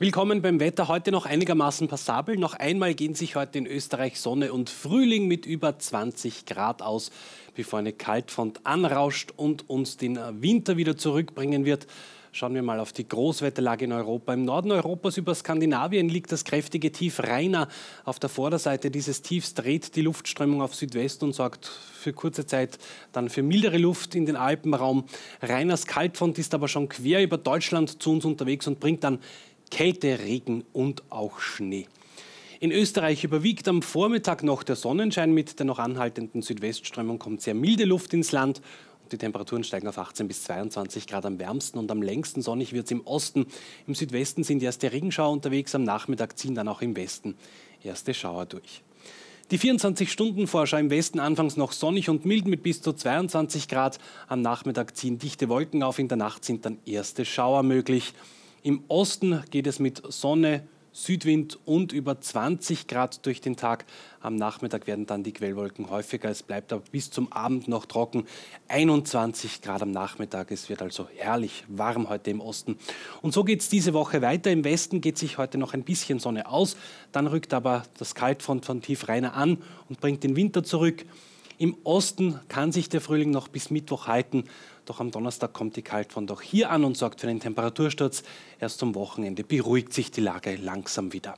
Willkommen beim Wetter. Heute noch einigermaßen passabel. Noch einmal gehen sich heute in Österreich Sonne und Frühling mit über 20 Grad aus, bevor eine Kaltfront anrauscht und uns den Winter wieder zurückbringen wird. Schauen wir mal auf die Großwetterlage in Europa. Im Norden Europas über Skandinavien liegt das kräftige Tief Rainer. Auf der Vorderseite dieses Tiefs dreht die Luftströmung auf Südwest und sorgt für kurze Zeit dann für mildere Luft in den Alpenraum. Rainers Kaltfront ist aber schon quer über Deutschland zu uns unterwegs und bringt dann Kälte, Regen und auch Schnee. In Österreich überwiegt am Vormittag noch der Sonnenschein mit der noch anhaltenden Südwestströmung kommt sehr milde Luft ins Land und die Temperaturen steigen auf 18 bis 22 Grad am wärmsten und am längsten sonnig wird es im Osten. Im Südwesten sind erste Regenschauer unterwegs, am Nachmittag ziehen dann auch im Westen erste Schauer durch. Die 24-Stunden-Vorschau im Westen anfangs noch sonnig und mild mit bis zu 22 Grad. Am Nachmittag ziehen dichte Wolken auf, in der Nacht sind dann erste Schauer möglich. Im Osten geht es mit Sonne, Südwind und über 20 Grad durch den Tag. Am Nachmittag werden dann die Quellwolken häufiger. Es bleibt aber bis zum Abend noch trocken. 21 Grad am Nachmittag. Es wird also herrlich warm heute im Osten. Und so geht es diese Woche weiter. Im Westen geht sich heute noch ein bisschen Sonne aus. Dann rückt aber das Kaltfront von Tiefreiner an und bringt den Winter zurück. Im Osten kann sich der Frühling noch bis Mittwoch halten, doch am Donnerstag kommt die Kaltfront auch hier an und sorgt für einen Temperatursturz. Erst zum Wochenende beruhigt sich die Lage langsam wieder.